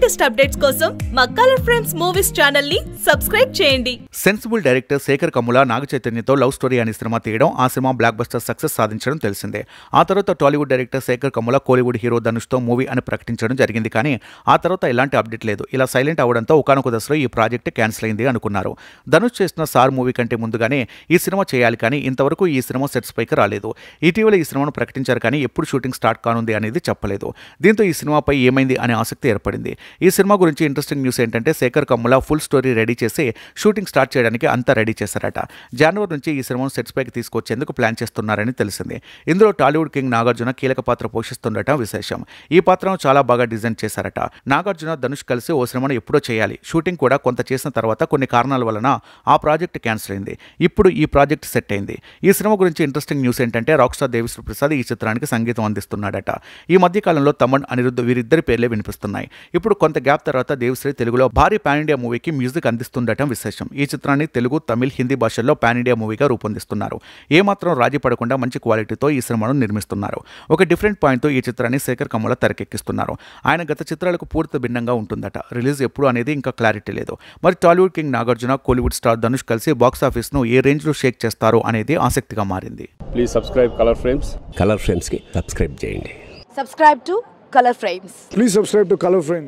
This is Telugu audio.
లేటెస్ట్ అప్డేట్స్ కోసం మా కలర్ ఫ్రేమ్స్ మూవీస్ ఛానల్ ని సబ్స్క్రైబ్ చేయండి సెన్సిబుల్ డైరెక్టర్ శేఖర్ కమ్ముల నాగ చైతన్యతో లవ్ స్టోరీ అనే సినిమా తీయడం ఆ సినిమా బ్లాక్ బస్టర్ సక్సెస్ సాధించడం తెలిసిందే ఆ తర్వాత Tollywood director Shekhar Kammula Kollywood hero ధనుష్తో మూవీ అని ప్రకటించడం జరిగింది కానీ ఆ తర్వాత ఎలాంటి అప్డేట్ లేదు ఇలా సైలెంట్ అవడంతో ఒకనొక దశలో ఈ ప్రాజెక్ట్ క్యాన్సిల్ అయింది అనుకున్నారు ధనుష్ చేసిన సార్ మూవీ కంటే ముందుగానే ఈ సినిమా చేయాలి కానీ ఇంతవరకు ఈ సినిమా సెట్స్ పైకి రాలేదు ఇటీవల ఈ సినిమాను ప్రకటించారు కానీ ఎప్పుడు షూటింగ్ స్టార్ట్ కానుంది అనేది చెప్పలేదు దీంతో ఈ సినిమాపై ఏమైంది అనే ఆసక్తి ఏర్పడింది ఈ సినిమా గురించి ఇంట్రెస్టింగ్ న్యూస్ ఏంటంటే Shekhar Kammula full story ready చేసి షూటింగ్ స్టార్ట్ చేయడానికి అంతా రెడీ చేశారట జనవరి నుంచి ఈ సినిమాను సెట్స్ పైకి తీసుకొచ్చేందుకు ప్లాన్ చేస్తున్నారని తెలిసింది ఇందులో టాలీవుడ్ కింగ్ నాగార్జున కీలక పాత్ర పోషిస్తుండటం విశేషం ఈ పాత్రను చాలా బాగా డిజైన్ చేశారట నాగార్జున ధనుష్ కలిసి ఓ సినిమాను ఎప్పుడో చేయాలి షూటింగ్ కూడా కొంత చేసిన తర్వాత కొన్ని కారణాల వలన ఆ ప్రాజెక్ట్ క్యాన్సిల్ అయింది ఇప్పుడు ఈ ప్రాజెక్ట్ సెట్ అయింది ఈ సినిమా గురించి ఇంట్రెస్టింగ్ న్యూస్ ఏంటంటే స్టార్ దేవిశ్వర ప్రసాద్ ఈ చిత్రానికి సంగీతం అందిస్తున్నాడట ఈ మధ్యకాలంలో తమన్ అనిరుద్ధ వీరిద్దరి పేర్లే వినిపిస్తున్నాయి ఇప్పుడు కొంత గ్యాప్ తర్వాత దేవిశ్రీ తెలుగులో భారీ పాన్ ఇండియా మూవీకి మ్యూజిక్ అందిస్తుండటం విశేషం ఈ చిత్రాన్ని తెలుగు తమిళ్ హిందీ భాషల్లో పాన్ ఇండియా మూవీగా రూపొందిస్తున్నారు ఏమాత్రం రాజీ పడకుండా మంచి క్వాలిటీతో ఈ సినిమాను నిర్మిస్తున్నారు ఒక డిఫరెంట్ పాయింట్తో ఈ చిత్రాన్ని శేఖర్ కమల తెరకెక్కిస్తున్నారు ఆయన గత చిత్రాలకు పూర్తి భిన్నంగా ఉంటుందట రిలీజ్ ఎప్పుడు అనేది ఇంకా క్లారిటీ లేదు మరి Tollywood king Nagarjuna Kollywood star Dhanush కలిసి బాక్స్ ఆఫీస్ ను ఏ రేంజ్ లో షేక్ చేస్తారు అనేది ఆసక్తిగా మారింది please subscribe colour frames colour frames కి సబ్స్క్రైబ్ చేయండి subscribe to colour frames please subscribe to colour frames